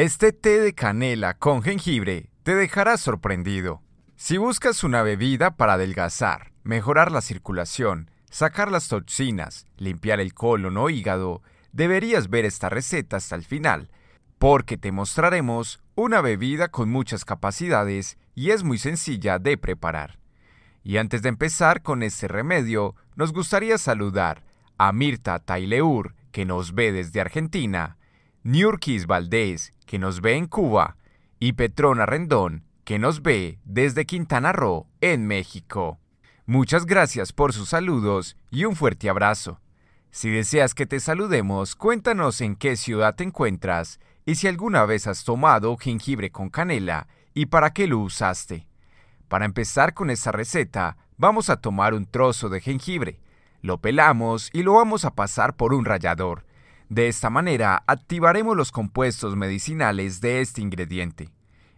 Este té de canela con jengibre te dejará sorprendido. Si buscas una bebida para adelgazar, mejorar la circulación, sacar las toxinas, limpiar el colon o hígado, deberías ver esta receta hasta el final, porque te mostraremos una bebida con muchas capacidades y es muy sencilla de preparar. Y antes de empezar con este remedio, nos gustaría saludar a Mirta Taileur, que nos ve desde Argentina, Niurkis Valdés, que nos ve en Cuba, y Petrona Rendón, que nos ve desde Quintana Roo, en México. Muchas gracias por sus saludos y un fuerte abrazo. Si deseas que te saludemos, cuéntanos en qué ciudad te encuentras y si alguna vez has tomado jengibre con canela y para qué lo usaste. Para empezar con esta receta, vamos a tomar un trozo de jengibre, lo pelamos y lo vamos a pasar por un rallador. De esta manera activaremos los compuestos medicinales de este ingrediente.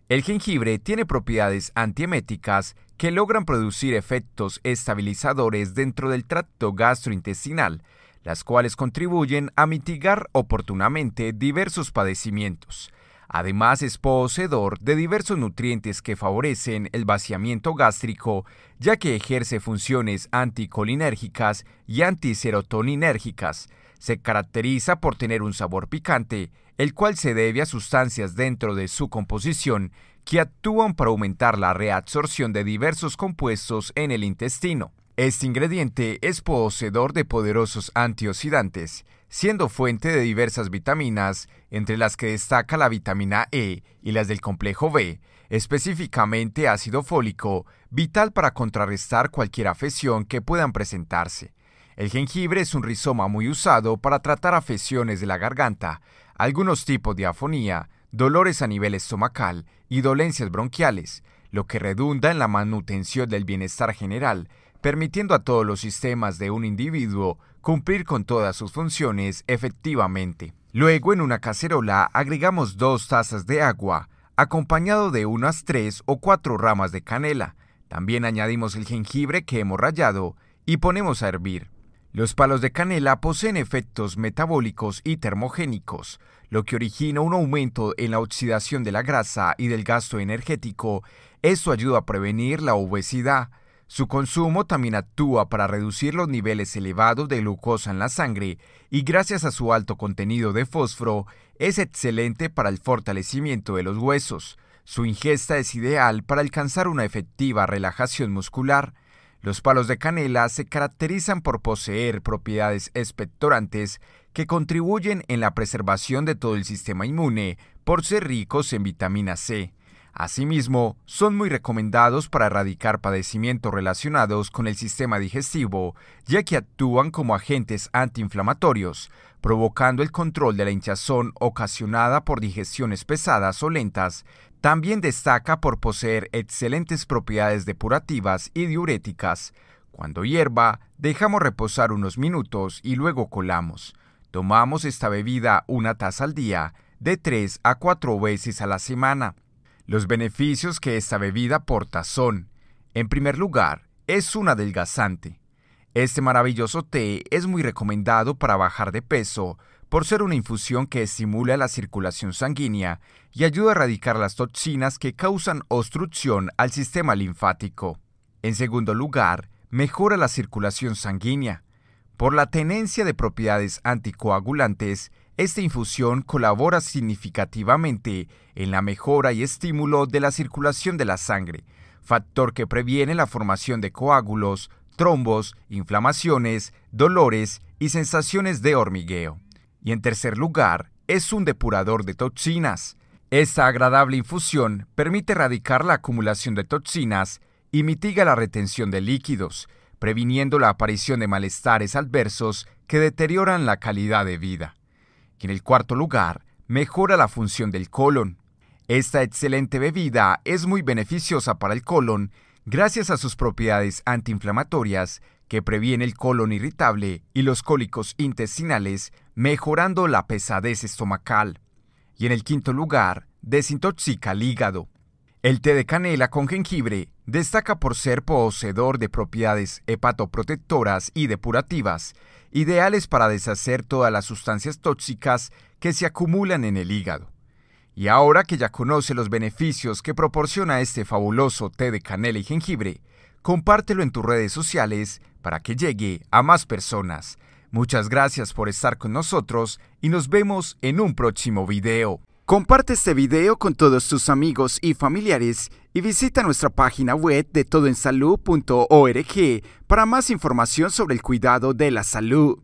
El jengibre tiene propiedades antieméticas que logran producir efectos estabilizadores dentro del tracto gastrointestinal, las cuales contribuyen a mitigar oportunamente diversos padecimientos. Además es poseedor de diversos nutrientes que favorecen el vaciamiento gástrico, ya que ejerce funciones anticolinérgicas y antiserotoninérgicas, se caracteriza por tener un sabor picante, el cual se debe a sustancias dentro de su composición que actúan para aumentar la reabsorción de diversos compuestos en el intestino. Este ingrediente es poseedor de poderosos antioxidantes, siendo fuente de diversas vitaminas, entre las que destaca la vitamina E y las del complejo B, específicamente ácido fólico, vital para contrarrestar cualquier afección que puedan presentarse. El jengibre es un rizoma muy usado para tratar afecciones de la garganta, algunos tipos de afonía, dolores a nivel estomacal y dolencias bronquiales, lo que redunda en la manutención del bienestar general, permitiendo a todos los sistemas de un individuo cumplir con todas sus funciones efectivamente. Luego en una cacerola agregamos dos tazas de agua, acompañado de unas tres o cuatro ramas de canela. También añadimos el jengibre que hemos rallado y ponemos a hervir. Los palos de canela poseen efectos metabólicos y termogénicos, lo que origina un aumento en la oxidación de la grasa y del gasto energético. Esto ayuda a prevenir la obesidad. Su consumo también actúa para reducir los niveles elevados de glucosa en la sangre y gracias a su alto contenido de fósforo es excelente para el fortalecimiento de los huesos. Su ingesta es ideal para alcanzar una efectiva relajación muscular. Los palos de canela se caracterizan por poseer propiedades expectorantes que contribuyen en la preservación de todo el sistema inmune por ser ricos en vitamina C. Asimismo, son muy recomendados para erradicar padecimientos relacionados con el sistema digestivo, ya que actúan como agentes antiinflamatorios, provocando el control de la hinchazón ocasionada por digestiones pesadas o lentas. También destaca por poseer excelentes propiedades depurativas y diuréticas. Cuando hierva, dejamos reposar unos minutos y luego colamos. Tomamos esta bebida una taza al día, de 3 a 4 veces a la semana. Los beneficios que esta bebida aporta son, en primer lugar, es una adelgazante. Este maravilloso té es muy recomendado para bajar de peso por ser una infusión que estimula la circulación sanguínea y ayuda a erradicar las toxinas que causan obstrucción al sistema linfático. En segundo lugar, mejora la circulación sanguínea. Por la tenencia de propiedades anticoagulantes, esta infusión colabora significativamente en la mejora y estímulo de la circulación de la sangre, factor que previene la formación de coágulos, trombos, inflamaciones, dolores y sensaciones de hormigueo. Y en tercer lugar, es un depurador de toxinas. Esta agradable infusión permite erradicar la acumulación de toxinas y mitiga la retención de líquidos, previniendo la aparición de malestares adversos que deterioran la calidad de vida. Y en el cuarto lugar, mejora la función del colon. Esta excelente bebida es muy beneficiosa para el colon gracias a sus propiedades antiinflamatorias que previene el colon irritable y los cólicos intestinales, mejorando la pesadez estomacal. Y en el quinto lugar, desintoxica el hígado. El té de canela con jengibre destaca por ser poseedor de propiedades hepatoprotectoras y depurativas, ideales para deshacer todas las sustancias tóxicas que se acumulan en el hígado. Y ahora que ya conoce los beneficios que proporciona este fabuloso té de canela y jengibre, compártelo en tus redes sociales para que llegue a más personas. Muchas gracias por estar con nosotros y nos vemos en un próximo video. Comparte este video con todos tus amigos y familiares y visita nuestra página web de todoensalud.org para más información sobre el cuidado de la salud.